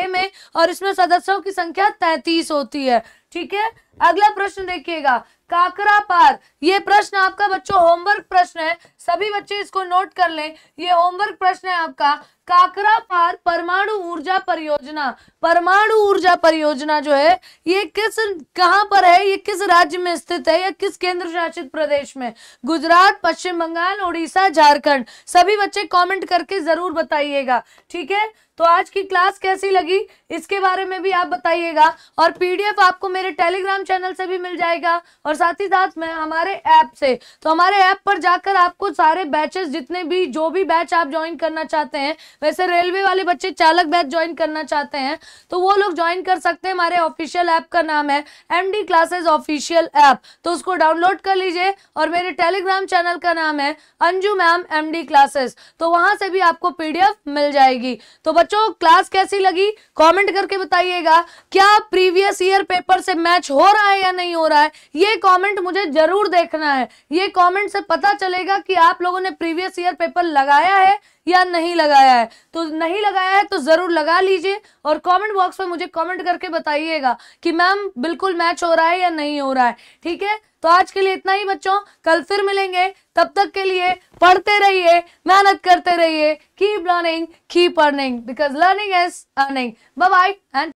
ए में और इसमें सदस्यों की संख्या तैतीस होती है ठीक है अगला प्रश्न देखिएगा काकरा पार ये प्रश्न आपका बच्चों होमवर्क प्रश्न है सभी बच्चे इसको नोट कर लें ये होमवर्क प्रश्न है आपका काकरा पार परमाणु ऊर्जा परियोजना परमाणु ऊर्जा परियोजना जो है ये किस कहां पर है ये किस राज्य में स्थित है या किस केंद्र शासित प्रदेश में गुजरात पश्चिम बंगाल उड़ीसा झारखंड सभी बच्चे कॉमेंट करके जरूर बताइएगा ठीक है तो आज की क्लास कैसी लगी इसके बारे में भी आप बताइएगा और पीडीएफ आपको मेरे टेलीग्राम चैनल से भी मिल जाएगा और साथ ही साथ मैं हमारे ऐप से तो हमारे ऐप पर जाकर आपको सारे बैचेस जितने भी जो भी बैच आप ज्वाइन करना चाहते हैं वैसे रेलवे वाले बच्चे चालक बैच ज्वाइन करना चाहते हैं तो वो लोग ज्वाइन कर सकते हैं हमारे ऑफिशियल ऐप का नाम है एम क्लासेज ऑफिशियल ऐप तो उसको डाउनलोड कर लीजिए और मेरे टेलीग्राम चैनल का नाम है अंजू मैम एम क्लासेस तो वहां से भी आपको पीडीएफ मिल जाएगी तो बच्चों क्लास कैसी लगी कमेंट करके बताइएगा क्या प्रीवियस ईयर पेपर से मैच हो रहा है या नहीं हो रहा है ये कमेंट मुझे जरूर देखना है ये कमेंट से पता चलेगा कि आप लोगों ने प्रीवियस ईयर पेपर लगाया है या नहीं लगाया है तो नहीं लगाया है तो ज़रूर लगा लीजिए और कमेंट बॉक्स में मुझे कमेंट करके बताइएगा कि मैम बिल्कुल मैच हो रहा है या नहीं हो रहा है ठीक है तो आज के लिए इतना ही बच्चों कल फिर मिलेंगे तब तक के लिए पढ़ते रहिए मेहनत करते रहिए keep learning keep earning because learning is earning bye bye and